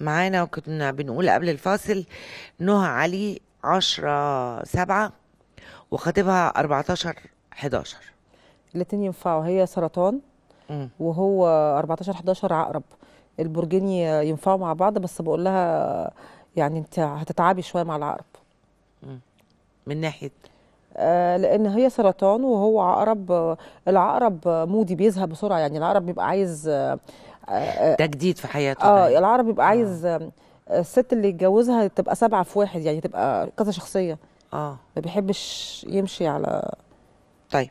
معانا وكنا بنقول قبل الفاصل نهى علي عشرة سبعة وخطيبها 14 11 الاتنين ينفعوا هي سرطان وهو 14 11 عقرب البرجين ينفعوا مع بعض بس بقول لها يعني انت هتتعبي شويه مع العقرب من ناحيه آه لان هي سرطان وهو عقرب العقرب مودي بيذهب بسرعه يعني العقرب بيبقى عايز آه تجديد آه، في حياته اه يعني. العربي بيبقى عايز آه. آه، الست اللي يتجوزها تبقى سبعه في واحد يعني تبقى كذا شخصيه اه ما بيحبش يمشي على طيب